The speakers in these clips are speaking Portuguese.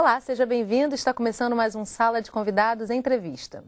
Olá, seja bem-vindo. Está começando mais um Sala de Convidados Entrevista.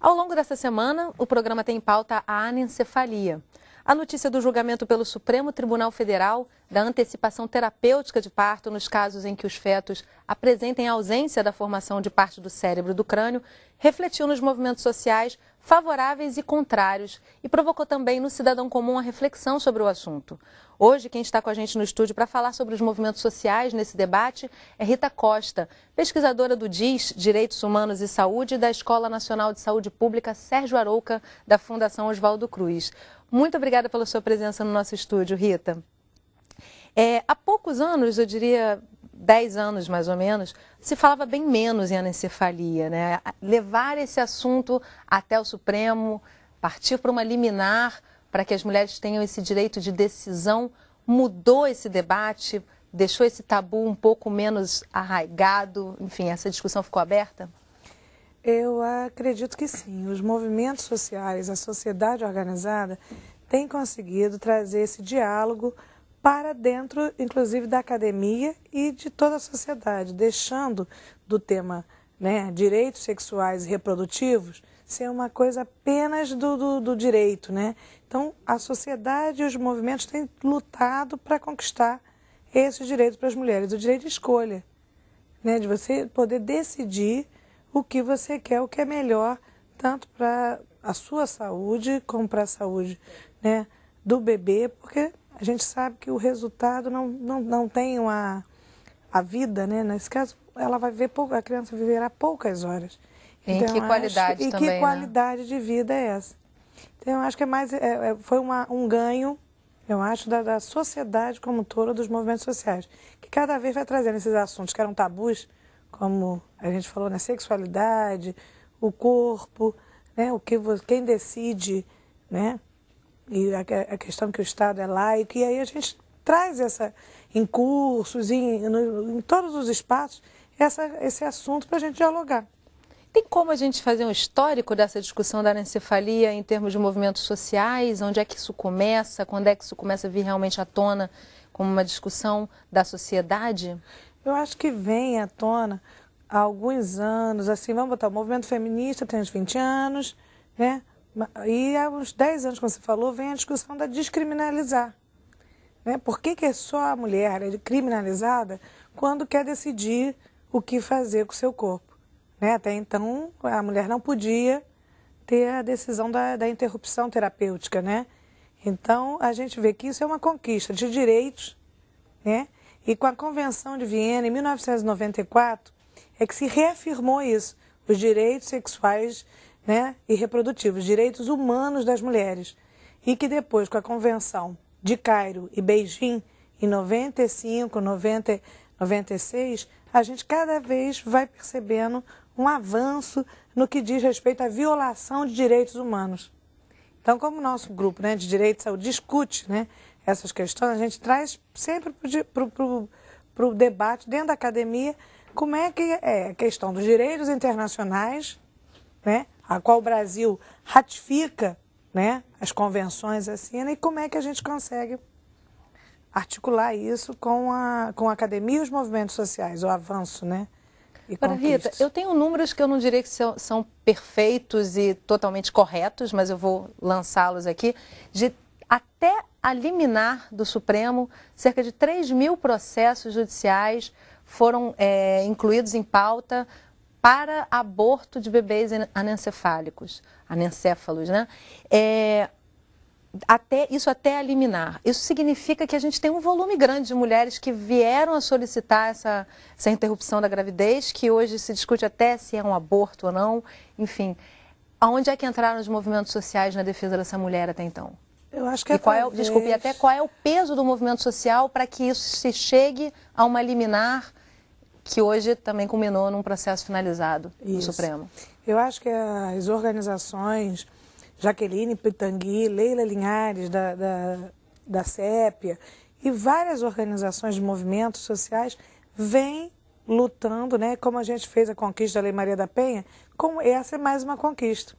Ao longo dessa semana, o programa tem em pauta a anencefalia. A notícia do julgamento pelo Supremo Tribunal Federal da antecipação terapêutica de parto nos casos em que os fetos apresentem ausência da formação de parte do cérebro do crânio refletiu nos movimentos sociais favoráveis e contrários, e provocou também no cidadão comum a reflexão sobre o assunto. Hoje, quem está com a gente no estúdio para falar sobre os movimentos sociais nesse debate é Rita Costa, pesquisadora do DIS, Direitos Humanos e Saúde, da Escola Nacional de Saúde Pública Sérgio Arouca, da Fundação Oswaldo Cruz. Muito obrigada pela sua presença no nosso estúdio, Rita. É, há poucos anos, eu diria 10 anos mais ou menos, se falava bem menos em anencefalia. Né? Levar esse assunto até o Supremo, partir para uma liminar para que as mulheres tenham esse direito de decisão, mudou esse debate, deixou esse tabu um pouco menos arraigado? Enfim, essa discussão ficou aberta? Eu acredito que sim. Os movimentos sociais, a sociedade organizada, tem conseguido trazer esse diálogo para dentro, inclusive, da academia e de toda a sociedade, deixando do tema né, direitos sexuais e reprodutivos ser uma coisa apenas do, do, do direito. Né? Então, a sociedade e os movimentos têm lutado para conquistar esses direitos para as mulheres, o direito de escolha, né, de você poder decidir o que você quer, o que é melhor, tanto para a sua saúde como para a saúde né, do bebê, porque a gente sabe que o resultado não, não, não tem uma, a vida, né? Nesse caso, ela vai ver pouco, a criança viverá poucas horas. E então, que qualidade acho, E que né? qualidade né? de vida é essa? Então, eu acho que é mais, é, é foi uma, um ganho, eu acho, da, da sociedade como toda, dos movimentos sociais, que cada vez vai trazendo esses assuntos que eram tabus, como a gente falou, na né? sexualidade, o corpo, né? o que quem decide, né? e a, a questão que o Estado é laico, e aí a gente traz essa em cursos, em, em todos os espaços, essa, esse assunto para a gente dialogar. Tem como a gente fazer um histórico dessa discussão da anencefalia em termos de movimentos sociais? Onde é que isso começa? Quando é que isso começa a vir realmente à tona como uma discussão da sociedade? Eu acho que vem à tona há alguns anos, assim, vamos botar, o movimento feminista tem uns 20 anos, né? E há uns 10 anos, como você falou, vem a discussão da descriminalizar. Né? Por que, que é só a mulher é criminalizada quando quer decidir o que fazer com o seu corpo? Né? Até então, a mulher não podia ter a decisão da, da interrupção terapêutica. Né? Então, a gente vê que isso é uma conquista de direitos. Né? E com a Convenção de Viena, em 1994, é que se reafirmou isso, os direitos sexuais né, e reprodutivos, direitos humanos das mulheres, e que depois, com a Convenção de Cairo e Beijing, em 95, 90, 96, a gente cada vez vai percebendo um avanço no que diz respeito à violação de direitos humanos. Então, como o nosso grupo né, de direito de saúde discute né, essas questões, a gente traz sempre para o debate dentro da academia como é que é a questão dos direitos internacionais, né, a qual o Brasil ratifica né, as convenções assina e como é que a gente consegue articular isso com a, com a academia e os movimentos sociais, o avanço, né? Para Rita, eu tenho números que eu não diria que são, são perfeitos e totalmente corretos, mas eu vou lançá-los aqui, de até a liminar do Supremo, cerca de 3 mil processos judiciais foram é, incluídos em pauta para aborto de bebês anencefálicos, anencéfalos, né? É, até, isso até eliminar. É isso significa que a gente tem um volume grande de mulheres que vieram a solicitar essa, essa interrupção da gravidez, que hoje se discute até se é um aborto ou não, enfim. Aonde é que entraram os movimentos sociais na defesa dessa mulher até então? Eu acho que é e qual é, talvez... Desculpe, até qual é o peso do movimento social para que isso se chegue a uma liminar que hoje também culminou num processo finalizado Isso. no Supremo. Eu acho que as organizações, Jaqueline Pitangui, Leila Linhares, da, da, da CEPIA, e várias organizações de movimentos sociais vêm lutando, né, como a gente fez a conquista da Lei Maria da Penha, como essa é mais uma conquista.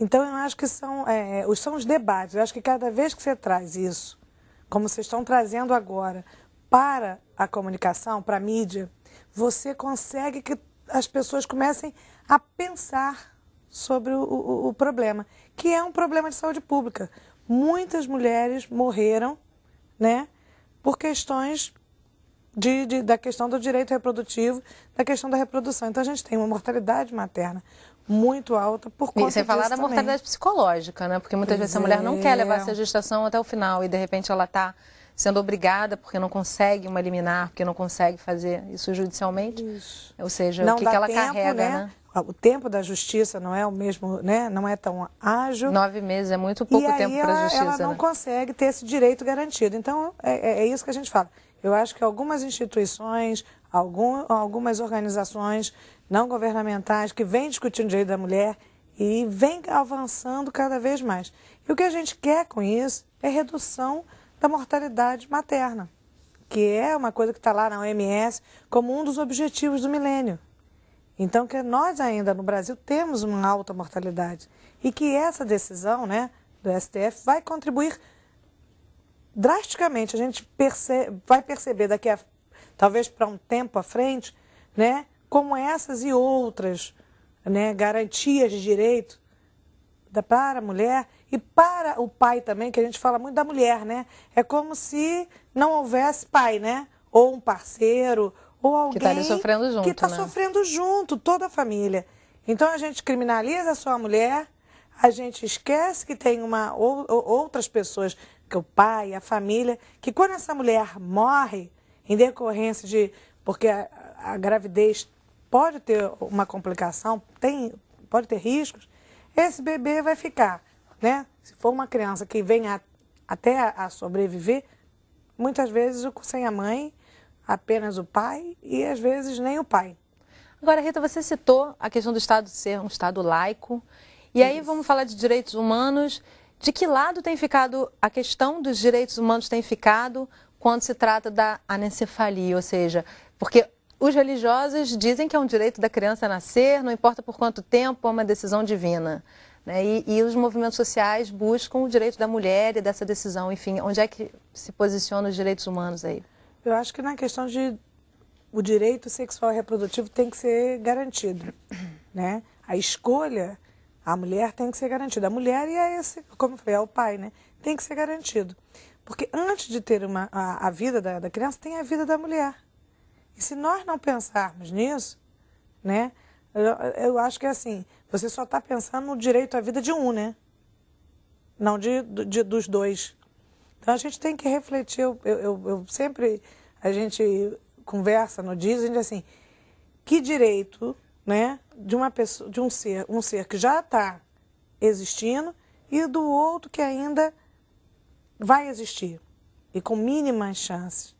Então, eu acho que são, é, são os debates. Eu acho que cada vez que você traz isso, como vocês estão trazendo agora, para a comunicação, para a mídia, você consegue que as pessoas comecem a pensar sobre o, o, o problema, que é um problema de saúde pública. Muitas mulheres morreram, né, por questões de, de, da questão do direito reprodutivo, da questão da reprodução. Então a gente tem uma mortalidade materna muito alta por conta e sem falar da mortalidade psicológica, né? Porque muitas pois vezes é. a mulher não quer é. levar essa gestação até o final e de repente ela está sendo obrigada porque não consegue uma liminar, porque não consegue fazer isso judicialmente. Isso. Ou seja, não o que, que ela tempo, carrega, né? né? Ah, o tempo da justiça não é o mesmo, né? Não é tão ágil. Nove meses é muito pouco e tempo para a justiça. Ela não né? consegue ter esse direito garantido. Então é, é, é, isso que a gente fala. Eu acho que algumas instituições, algum, algumas organizações não governamentais que vêm discutindo o direito da mulher e vêm avançando cada vez mais. E o que a gente quer com isso é redução da mortalidade materna, que é uma coisa que está lá na OMS como um dos objetivos do milênio. Então, que nós ainda no Brasil temos uma alta mortalidade e que essa decisão né, do STF vai contribuir drasticamente. A gente perce vai perceber daqui a talvez para um tempo à frente, né, como essas e outras né, garantias de direito da, para a mulher e para o pai também, que a gente fala muito da mulher, né? É como se não houvesse pai, né? Ou um parceiro, ou tá alguém que está sofrendo junto. Que está né? sofrendo junto, toda a família. Então a gente criminaliza só a mulher, a gente esquece que tem uma, ou, ou, outras pessoas, que o pai, a família, que quando essa mulher morre, em decorrência de. porque a, a gravidez pode ter uma complicação, tem, pode ter riscos, esse bebê vai ficar né? Se for uma criança que venha até a sobreviver, muitas vezes sem a mãe, apenas o pai e às vezes nem o pai. Agora, Rita, você citou a questão do Estado ser um Estado laico. E Isso. aí vamos falar de direitos humanos. De que lado tem ficado a questão dos direitos humanos tem ficado quando se trata da anencefalia, ou seja, porque os religiosos dizem que é um direito da criança nascer, não importa por quanto tempo, é uma decisão divina. Né? E, e, os movimentos sociais buscam o direito da mulher e dessa decisão, enfim, onde é que se posicionam os direitos humanos aí? Eu acho que na questão de o direito sexual e reprodutivo tem que ser garantido, né? A escolha, a mulher tem que ser garantida. A mulher e a esse, como eu falei, é o pai, né? Tem que ser garantido. Porque antes de ter uma, a, a vida da, da criança, tem a vida da mulher. E se nós não pensarmos nisso, né? Eu, eu acho que é assim, você só está pensando no direito à vida de um, né? Não de, de dos dois. Então a gente tem que refletir. Eu, eu, eu sempre a gente conversa no diz, a gente assim, que direito, né, de uma pessoa, de um ser, um ser que já está existindo e do outro que ainda vai existir e com mínimas chances.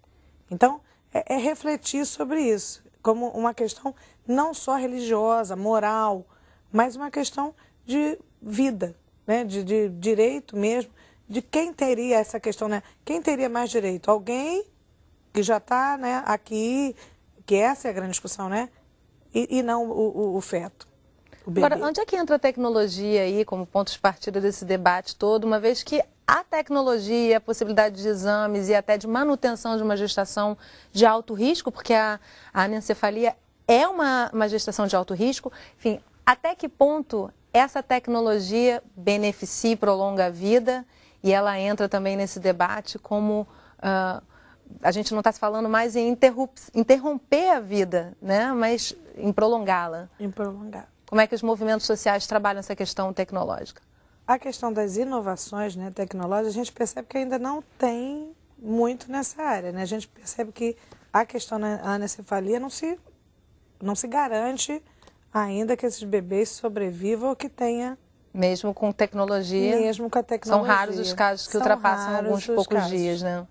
Então, é, é, refletir sobre isso como uma questão não só religiosa, moral, mas uma questão de vida, né? de, de direito mesmo, de quem teria essa questão, né? Quem teria mais direito? Alguém que já está né, aqui, que essa é a grande discussão, né? E, e não o, o, o feto. Agora, onde é que entra a tecnologia aí como ponto de partida desse debate todo, uma vez que a tecnologia, a possibilidade de exames e até de manutenção de uma gestação de alto risco, porque a, a anencefalia é uma, uma gestação de alto risco. Enfim, até que ponto essa tecnologia beneficia e prolonga a vida? E ela entra também nesse debate como uh, a gente não está se falando mais em interromper a vida, né? mas em prolongá-la. Em prolongar. Como é que os movimentos sociais trabalham essa questão tecnológica? A questão das inovações né, tecnológicas, a gente percebe que ainda não tem muito nessa área. Né? A gente percebe que a questão da anencefalia não se não se garante ainda que esses bebês sobrevivam ou que tenha mesmo com tecnologia. Mesmo com a tecnologia. São raros os casos que São ultrapassam alguns poucos casos. dias, né?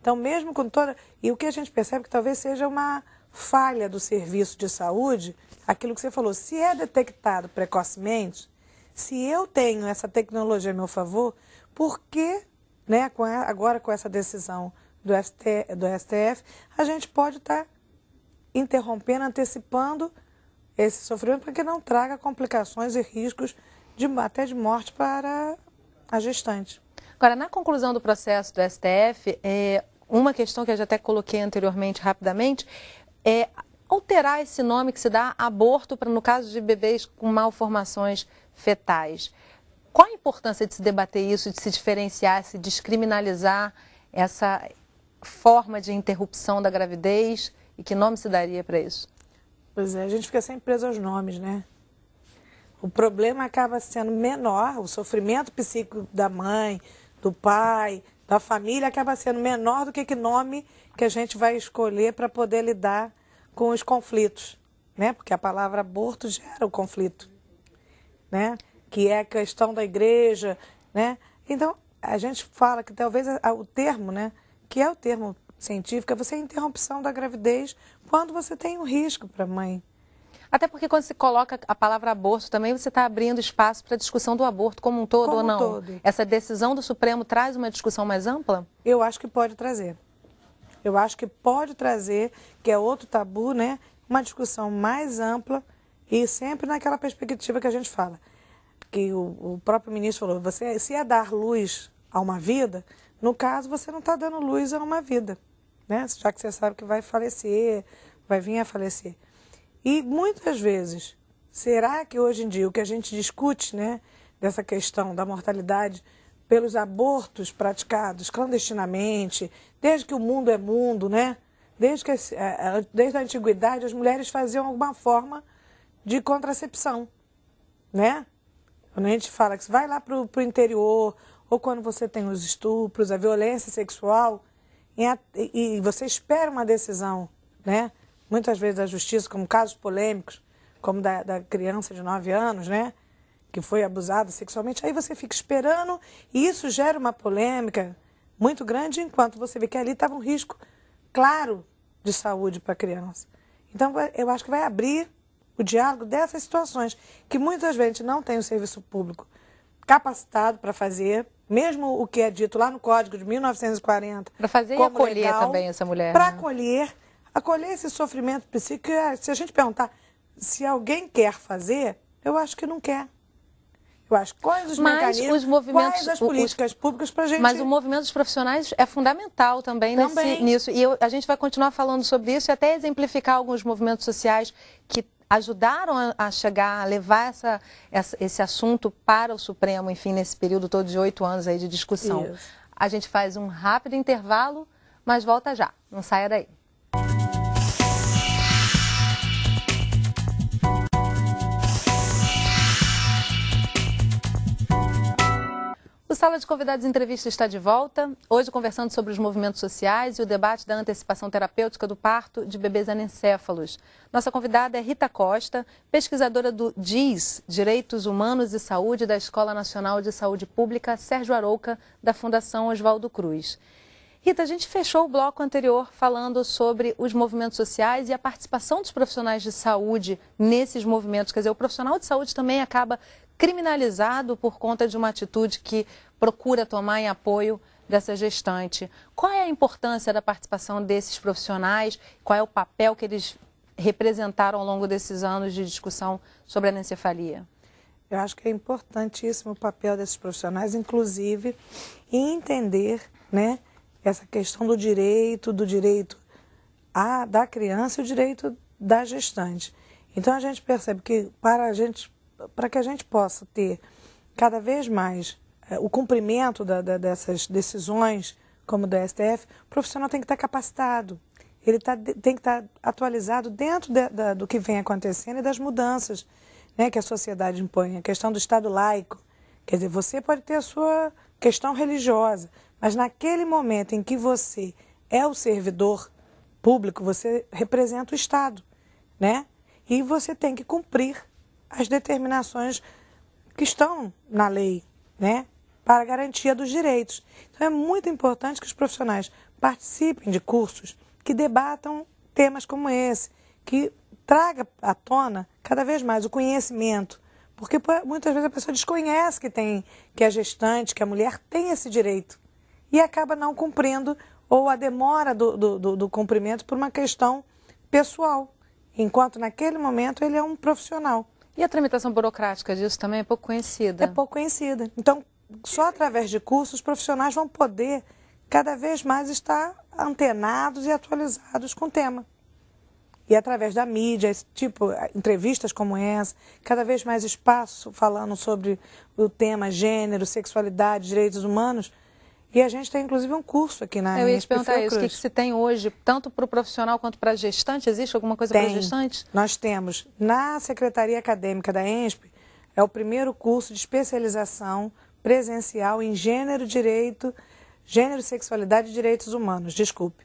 Então, mesmo com toda. E o que a gente percebe que talvez seja uma falha do serviço de saúde, aquilo que você falou, se é detectado precocemente, se eu tenho essa tecnologia a meu favor, por que, né, agora com essa decisão do, ST, do STF, a gente pode estar tá interrompendo, antecipando esse sofrimento para que não traga complicações e riscos de, até de morte para a gestante. Agora, na conclusão do processo do STF, é, uma questão que eu já até coloquei anteriormente rapidamente é alterar esse nome que se dá aborto para no caso de bebês com malformações fetais. Qual a importância de se debater isso, de se diferenciar, se descriminalizar essa forma de interrupção da gravidez e que nome se daria para isso? Pois é, a gente fica sempre preso aos nomes, né? O problema acaba sendo menor, o sofrimento psíquico da mãe, do pai, da família acaba sendo menor do que que nome que a gente vai escolher para poder lidar com os conflitos, né? Porque a palavra aborto gera o conflito, né? Que é a questão da igreja, né? Então, a gente fala que talvez o termo, né? Que é o termo científica, você é a interrupção da gravidez quando você tem um risco para a mãe. Até porque quando se coloca a palavra aborto, também você está abrindo espaço para a discussão do aborto como um todo como ou não? Um todo. Essa decisão do Supremo traz uma discussão mais ampla? Eu acho que pode trazer. Eu acho que pode trazer, que é outro tabu, né? Uma discussão mais ampla e sempre naquela perspectiva que a gente fala. Que o, o próprio ministro falou, você se é dar luz a uma vida, no caso você não está dando luz a uma vida né? Já que você sabe que vai falecer, vai vir a falecer. E muitas vezes, será que hoje em dia o que a gente discute, né, dessa questão da mortalidade pelos abortos praticados clandestinamente, desde que o mundo é mundo, né? Desde, que, é, é, desde a antiguidade, as mulheres faziam alguma forma de contracepção, né? Quando a gente fala que vai lá para o interior, ou quando você tem os estupros, a violência sexual, e você espera uma decisão, né? Muitas vezes da justiça, como casos polêmicos, como da, da criança de 9 anos, né? Que foi abusada sexualmente. Aí você fica esperando e isso gera uma polêmica muito grande, enquanto você vê que ali estava um risco claro de saúde para a criança. Então, eu acho que vai abrir o diálogo dessas situações, que muitas vezes não tem o serviço público capacitado para fazer, mesmo o que é dito lá no Código de 1940. Para fazer e acolher legal, também essa mulher. Para né? acolher, acolher esse sofrimento psíquico. É, se a gente perguntar se alguém quer fazer, eu acho que não quer. Eu acho quais os mas mecanismos, os movimentos, quais as políticas os, públicas para a gente... Mas o movimento dos profissionais é fundamental também, né, também. Nesse, nisso. E eu, a gente vai continuar falando sobre isso e até exemplificar alguns movimentos sociais que ajudaram a chegar, a levar essa, essa, esse assunto para o Supremo, enfim, nesse período todo de oito anos aí de discussão. Isso. A gente faz um rápido intervalo, mas volta já, não saia daí. Sala de Convidados Entrevista está de volta, hoje conversando sobre os movimentos sociais e o debate da antecipação terapêutica do parto de bebês anencéfalos. Nossa convidada é Rita Costa, pesquisadora do DIS, Direitos Humanos e Saúde, da Escola Nacional de Saúde Pública Sérgio Arouca, da Fundação Oswaldo Cruz. Rita, a gente fechou o bloco anterior falando sobre os movimentos sociais e a participação dos profissionais de saúde nesses movimentos. Quer dizer, o profissional de saúde também acaba criminalizado por conta de uma atitude que procura tomar em apoio dessa gestante. Qual é a importância da participação desses profissionais? Qual é o papel que eles representaram ao longo desses anos de discussão sobre a encefalia? Eu acho que é importantíssimo o papel desses profissionais, inclusive, em entender né, essa questão do direito, do direito a da criança e o direito da gestante. Então a gente percebe que para, a gente, para que a gente possa ter cada vez mais é, o cumprimento da, da, dessas decisões, como do STF, o profissional tem que estar capacitado, ele tá, tem que estar atualizado dentro de, da, do que vem acontecendo e das mudanças né, que a sociedade impõe. A questão do Estado laico, quer dizer, você pode ter a sua questão religiosa, mas naquele momento em que você é o servidor público, você representa o Estado, né? E você tem que cumprir as determinações que estão na lei, né? para a garantia dos direitos. Então é muito importante que os profissionais participem de cursos que debatam temas como esse, que traga à tona cada vez mais o conhecimento, porque muitas vezes a pessoa desconhece que tem que a é gestante, que a mulher tem esse direito e acaba não cumprindo ou a demora do, do, do, do cumprimento por uma questão pessoal, enquanto naquele momento ele é um profissional. E a tramitação burocrática disso também é pouco conhecida. É pouco conhecida. Então, só através de cursos, os profissionais vão poder cada vez mais estar antenados e atualizados com o tema. E através da mídia, tipo entrevistas como essa, cada vez mais espaço falando sobre o tema gênero, sexualidade, direitos humanos. E a gente tem inclusive um curso aqui na Eu ia te perguntar isso, o que, que, se tem hoje, tanto para o profissional quanto para a gestante? Existe alguma coisa para a gestante? Nós temos na Secretaria Acadêmica da ENSP, é o primeiro curso de especialização presencial em gênero, direito, gênero, sexualidade e direitos humanos, desculpe.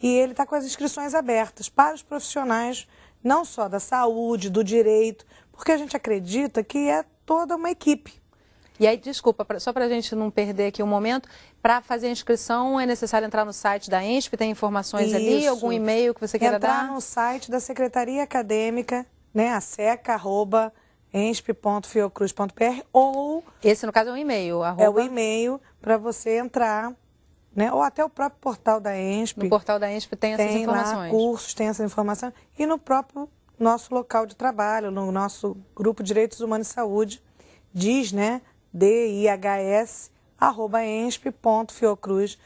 E ele está com as inscrições abertas para os profissionais, não só da saúde, do direito, porque a gente acredita que é toda uma equipe. E aí, desculpa, só para a gente não perder aqui o um momento, para fazer a inscrição é necessário entrar no site da ENSP, tem informações Isso. ali, algum e-mail que você queira entrar dar? Entrar no site da Secretaria Acadêmica, né, a seca, arroba, ensp.fiocruz.br ou... Esse, no caso, é um e-mail. Arroba... É o e-mail para você entrar, né? Ou até o próprio portal da ENSP. No portal da ENSP tem, tem essas informações. Tem cursos, tem essa informação. E no próprio nosso local de trabalho, no nosso grupo Direitos Humanos e Saúde, diz, né? d i h s arroba ensp.fiocruz.br.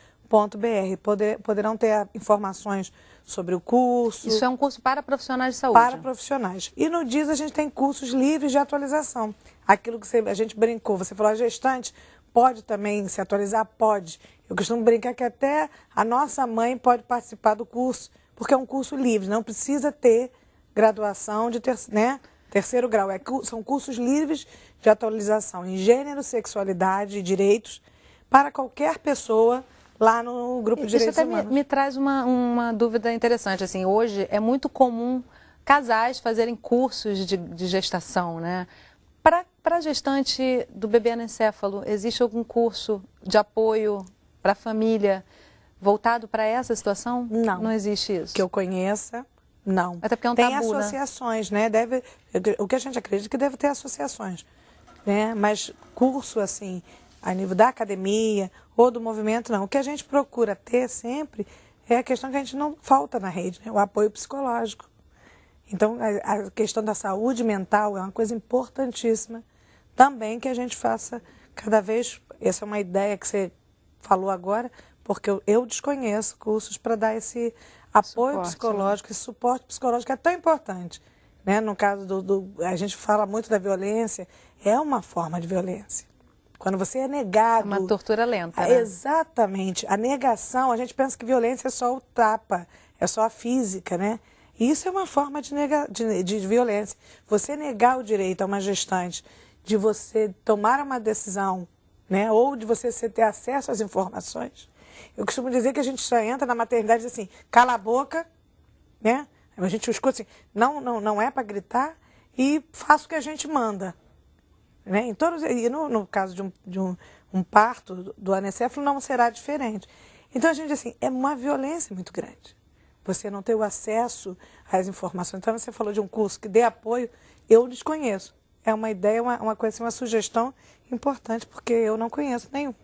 Poder, poderão ter informações sobre o curso. Isso é um curso para profissionais de saúde. Para profissionais. E no DIS a gente tem cursos livres de atualização. Aquilo que você, a gente brincou, você falou, a gestante pode também se atualizar? Pode. Eu costumo brincar que até a nossa mãe pode participar do curso, porque é um curso livre, não precisa ter graduação de ter, né? terceiro grau. É, são cursos livres de atualização em gênero, sexualidade e direitos para qualquer pessoa lá no grupo de Isso direitos até Me, me traz uma, uma dúvida interessante. Assim, hoje é muito comum casais fazerem cursos de, de gestação, né? Para gestante do bebê anencefalo, existe algum curso de apoio para a família voltado para essa situação? Não. Não existe isso? Que eu conheça, não. Até porque é um Tem tabu, né? associações, né? né? Deve, o que a gente acredita é que deve ter associações. Né? Mas curso assim, a nível da academia ou do movimento, não. O que a gente procura ter sempre é a questão que a gente não falta na rede, né? o apoio psicológico. Então, a, questão da saúde mental é uma coisa importantíssima também que a gente faça cada vez. Essa é uma ideia que você falou agora, porque eu, eu desconheço cursos para dar esse apoio suporte, psicológico, né? esse suporte psicológico que é tão importante. Né? No caso do, do. A gente fala muito da violência, é uma forma de violência. Quando você é negado. Uma tortura lenta. Ah, né? Exatamente. A negação, a gente pensa que violência é só o tapa, é só a física, né? Isso é uma forma de, nega, de, de violência. Você negar o direito a uma gestante de você tomar uma decisão, né? Ou de você ter acesso às informações. Eu costumo dizer que a gente só entra na maternidade assim, cala a boca, né? A gente escuta assim, não, não, não é para gritar e faça o que a gente manda. Né? Em todos, e no, no caso de, um, de um, um parto do anencefalo não será diferente. Então a gente assim, é uma violência muito grande. Você não ter o acesso às informações. Então você falou de um curso que dê apoio, eu desconheço. É uma ideia, uma, uma coisa, uma sugestão importante, porque eu não conheço nenhum.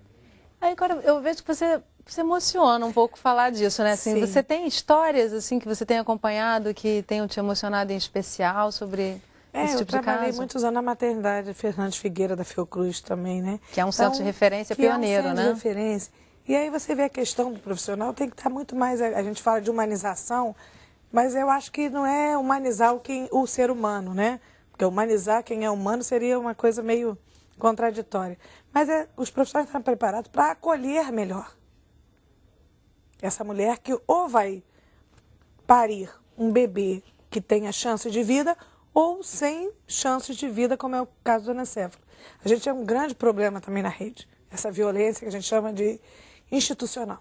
Aí agora eu vejo que você se emociona um pouco falar disso, né? Assim, Sim. você tem histórias assim que você tem acompanhado que tenham te emocionado em especial sobre é, esse tipo eu trabalhei muitos anos na maternidade Fernandes Figueira da Fiocruz também, né? Que é um então, centro de então, referência pioneiro, é um centro né? de referência. E aí você vê a questão do profissional, tem que estar muito mais. A gente fala de humanização, mas eu acho que não é humanizar o, que, o ser humano, né? Porque humanizar quem é humano seria uma coisa meio contraditória. Mas é, os profissionais estão preparados para acolher melhor essa mulher que ou vai parir um bebê que tem a chance de vida ou sem chances de vida, como é o caso do anencefalo. A gente é um grande problema também na rede, essa violência que a gente chama de institucional.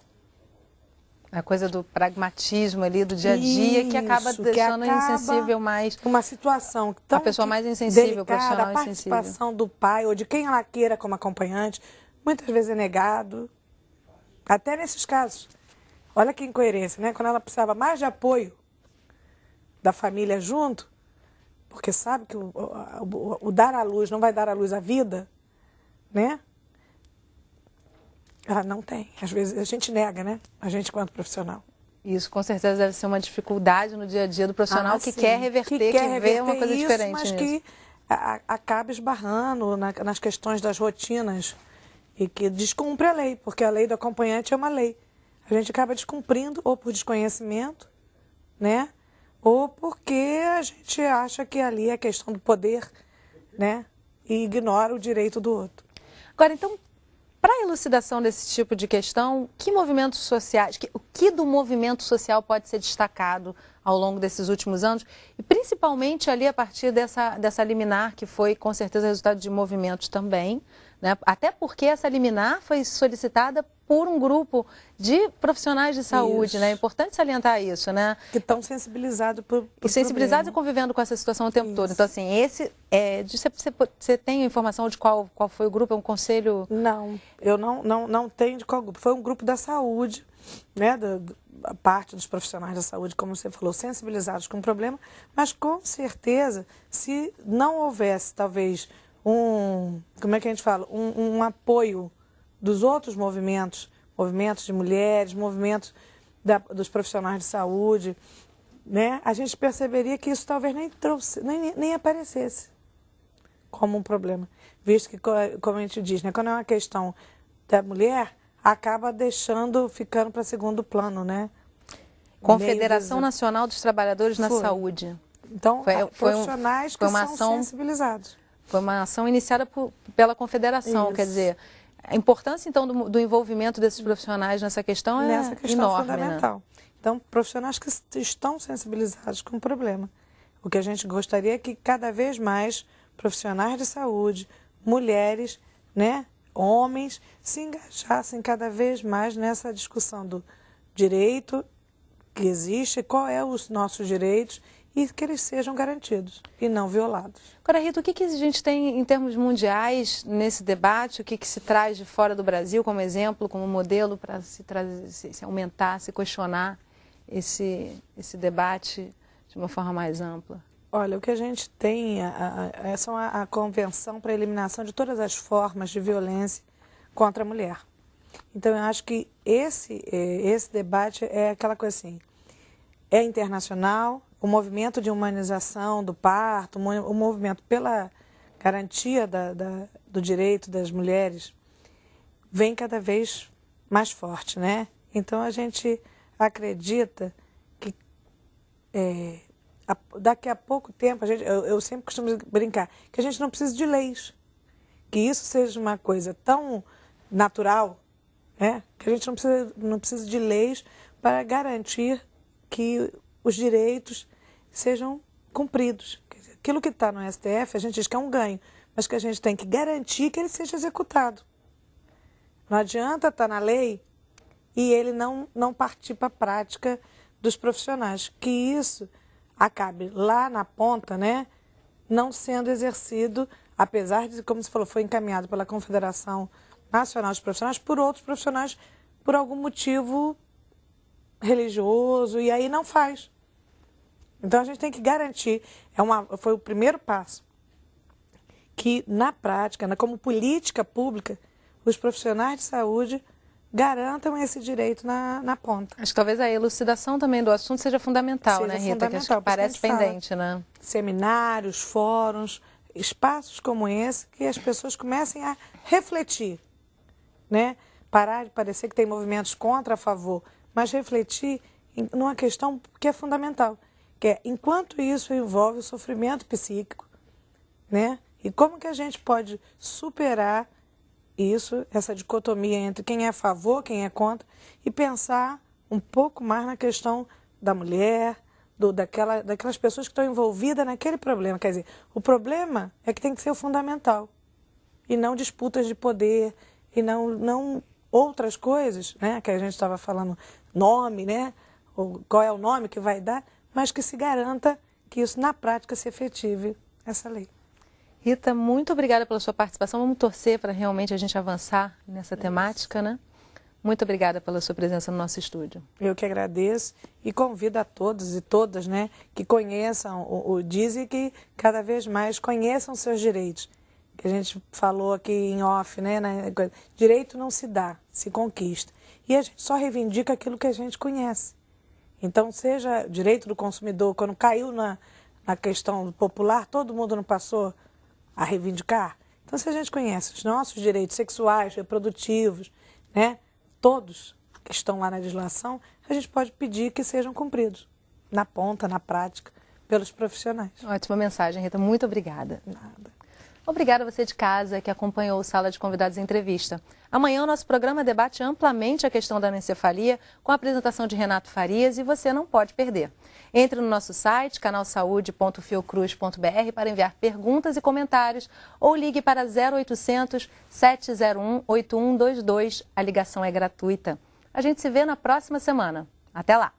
A coisa do pragmatismo ali do dia a dia Isso, que acaba deixando que acaba insensível mais. Uma situação tão. A pessoa mais insensível, delicada, profissional a participação insensível. do pai ou de quem ela queira como acompanhante, muitas vezes é negado. Até nesses casos. Olha que incoerência, né? Quando ela precisava mais de apoio da família junto, porque sabe que o, o, o dar à luz não vai dar à luz a vida, né? Ah, não tem. Às vezes a gente nega, né? A gente quanto profissional. Isso com certeza deve ser uma dificuldade no dia a dia do profissional ah, que, quer reverter, que quer que reverter, que vê uma coisa isso, diferente. Mas nisso. que acaba esbarrando na, nas questões das rotinas e que descumpre a lei, porque a lei do acompanhante é uma lei. A gente acaba descumprindo ou por desconhecimento, né? ou porque a gente acha que ali é questão do poder, né? E ignora o direito do outro. Agora, então, para a elucidação desse tipo de questão, que movimentos sociais, que, o que do movimento social pode ser destacado ao longo desses últimos anos, e principalmente ali a partir dessa, dessa liminar, que foi com certeza resultado de movimentos também, né? até porque essa liminar foi solicitada por um grupo de profissionais de saúde, isso. né? É importante salientar isso, né? Que estão sensibilizados por, por sensibilizados e convivendo com essa situação o tempo isso. todo. Então, assim, esse é, você, tem informação de qual, qual foi o grupo? É um conselho? Não, eu não, não, não tenho de qual grupo. Foi um grupo da saúde, né? Da, a parte dos profissionais da saúde, como você falou, sensibilizados com o problema, mas com certeza, se não houvesse talvez um, como é que a gente fala, um, um apoio dos outros movimentos, movimentos de mulheres, movimentos da, dos profissionais de saúde, né, a gente perceberia que isso talvez nem, trouxe, nem, nem aparecesse como um problema. Visto que, como a gente diz, né, quando é uma questão da mulher, acaba deixando, ficando para segundo plano, né? Confederação Nacional dos Trabalhadores foi. na Saúde. Então, foi, foi profissionais um, que uma são ação, sensibilizados. Foi uma ação iniciada por, pela Confederação, Isso. quer dizer, a importância, então, do, do, envolvimento desses profissionais nessa questão é Nessa questão enorme, né? fundamental. Né? Então, profissionais que estão sensibilizados com o problema. O que a gente gostaria é que cada vez mais profissionais de saúde, mulheres, né, homens, se engajassem cada vez mais nessa discussão do direito que existe, qual é os nossos direitos e que eles sejam garantidos e não violados. Agora, Rita, o que, que a gente tem em termos mundiais nesse debate? O que, que se traz de fora do Brasil como exemplo, como modelo para se, se, se aumentar, se questionar esse, esse debate de uma forma mais ampla? Olha, o que a gente tem essa a, é a, a é Convenção para a Eliminação de Todas as Formas de Violência contra a Mulher. Então, eu acho que esse, eh, esse debate é aquela coisa assim: é internacional, o movimento de humanização do parto, o movimento pela garantia da, da, do direito das mulheres, vem cada vez mais forte, né? Então a gente acredita que é, a, daqui a pouco tempo, a gente, eu, eu sempre costumo brincar, que a gente não precisa de leis, que isso seja uma coisa tão natural, né? Que a gente não precisa, não precisa de leis para garantir que os direitos sejam cumpridos. Aquilo que está no STF, a gente diz que é um ganho, mas que a gente tem que garantir que ele seja executado. Não adianta estar tá na lei e ele não, não partir para a prática dos profissionais. Que isso acabe lá na ponta, né? Não sendo exercido, apesar de, como se falou, foi encaminhado pela Confederação Nacional de Profissionais, por outros profissionais, por algum motivo religioso, e aí não faz. Então a gente tem que garantir, é uma, foi o primeiro passo, que na prática, como política pública, os profissionais de saúde garantam esse direito na, na ponta. Acho que talvez a elucidação também do assunto seja fundamental, seja né, Rita? Fundamental, que acho que parece pendente, né? Seminários, fóruns, espaços como esse, que as pessoas comecem a refletir, né? Parar de parecer que tem movimentos contra, a favor, mas refletir numa questão que é fundamental, que é, enquanto isso envolve o sofrimento psíquico, né? E como que a gente pode superar isso, essa dicotomia entre quem é a favor, quem é contra, e pensar um pouco mais na questão da mulher, do, daquela, daquelas pessoas que estão envolvidas naquele problema. Quer dizer, o problema é que tem que ser o fundamental, e não disputas de poder, e não, não outras coisas, né? Que a gente estava falando nome, né? Ou qual é o nome que vai dar mas que se garanta que isso na prática se efetive essa lei. Rita, muito obrigada pela sua participação. Vamos torcer para realmente a gente avançar nessa é temática, isso. né? Muito obrigada pela sua presença no nosso estúdio. Eu que agradeço e convido a todos e todas, né, que conheçam o, o DIS e que cada vez mais conheçam seus direitos. Que a gente falou aqui em off, né, né? Direito não se dá, se conquista. E a gente só reivindica aquilo que a gente conhece. Então, seja direito do consumidor, quando caiu na, na questão popular, todo mundo não passou a reivindicar. Então, se a gente conhece os nossos direitos sexuais, reprodutivos, né, todos que estão lá na legislação, a gente pode pedir que sejam cumpridos, na ponta, na prática, pelos profissionais. Ótima mensagem, Rita. Muito obrigada. Nada. Obrigada a você de casa que acompanhou o Sala de Convidados Entrevista. Amanhã o nosso programa debate amplamente a questão da anencefalia com a apresentação de Renato Farias e você não pode perder. Entre no nosso site canalsaude.fiocruz.br para enviar perguntas e comentários ou ligue para 0800 701 8122. A ligação é gratuita. A gente se vê na próxima semana. Até lá!